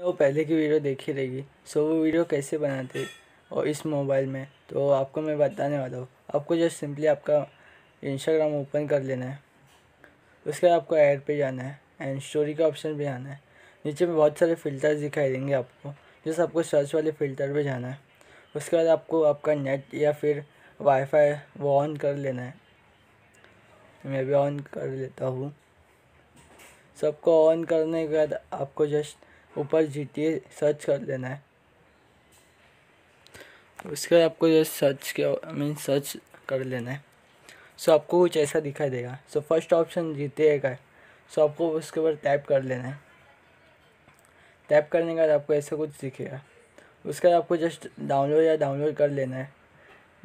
वो पहले की वीडियो देखी रहेगी सो वो वीडियो कैसे बनाते और इस मोबाइल में तो आपको मैं बताने वाला हूँ आपको जस्ट सिंपली आपका इंस्टाग्राम ओपन कर लेना है उसके बाद आपको ऐड पे जाना है एंड स्टोरी का ऑप्शन पे आना है नीचे में बहुत सारे फ़िल्टर्स दिखाई देंगे आपको जैसे आपको सर्च वाले फ़िल्टर पे जाना है उसके बाद आपको आपका नेट या फिर वाईफाई वो ऑन कर लेना है मैं भी ऑन कर लेता हूँ सबको ऑन करने के बाद आपको जस्ट ऊपर जी टी सर्च कर लेना है उसके बाद आपको जो सर्च के मीन सर्च कर लेना है सो so, आपको कुछ ऐसा दिखाई देगा so first option G T A का है सो so, आपको उसके ऊपर टैप कर लेना है टैप करने के बाद आपको ऐसा कुछ दिखेगा उसके बाद आपको जस्ट डाउनलोड या डाउनलोड कर लेना है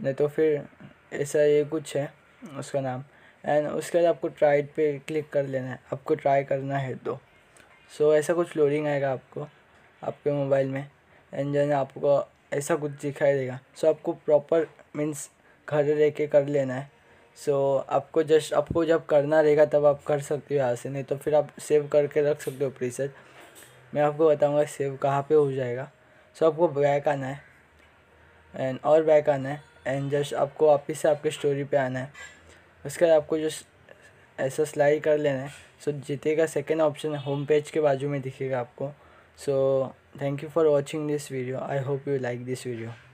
नहीं तो फिर ऐसा ये कुछ है उसका नाम एंड उसके बाद आपको ट्राइड पे क्लिक कर लेना है आपको ट्राई करना है तो सो so, ऐसा कुछ लोडिंग आएगा आपको आपके मोबाइल में एंड जो आपको ऐसा कुछ दिखाई देगा सो so, आपको प्रॉपर मीन्स घर रह के कर लेना है सो so, आपको जस्ट आपको जब करना रहेगा तब आप कर सकते हो यहाँ से नहीं तो फिर आप सेव करके रख सकते हो प्रीसेट मैं आपको बताऊँगा सेव कहाँ पे हो जाएगा सो so, आपको बैक आना है एंड और बैक आना है एंड जस्ट आपको वापिस से आपके स्टोरी पे आना है उसके बाद आपको जस्ट ऐसा सिलाई कर लेना है सो so, जीते का सेकेंड ऑप्शन होम पेज के बाजू में दिखेगा आपको so thank you for watching this video I hope you like this video